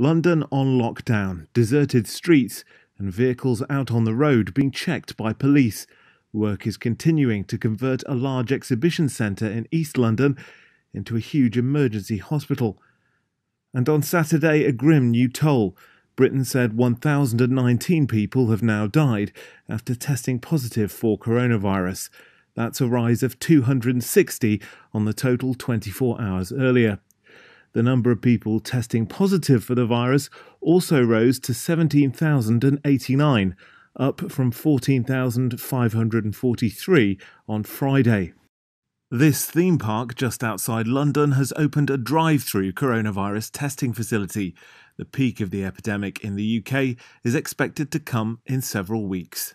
London on lockdown, deserted streets, and vehicles out on the road being checked by police. Work is continuing to convert a large exhibition centre in East London into a huge emergency hospital. And on Saturday, a grim new toll. Britain said 1,019 people have now died after testing positive for coronavirus. That's a rise of 260 on the total 24 hours earlier. The number of people testing positive for the virus also rose to 17,089, up from 14,543 on Friday. This theme park just outside London has opened a drive through coronavirus testing facility. The peak of the epidemic in the UK is expected to come in several weeks.